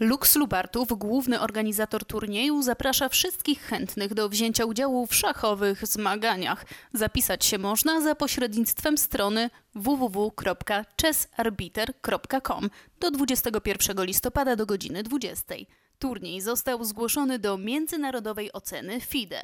Lux Lubartów, główny organizator turnieju, zaprasza wszystkich chętnych do wzięcia udziału w szachowych zmaganiach. Zapisać się można za pośrednictwem strony www.chessarbiter.com do 21 listopada do godziny 20. Turniej został zgłoszony do międzynarodowej oceny FIDE.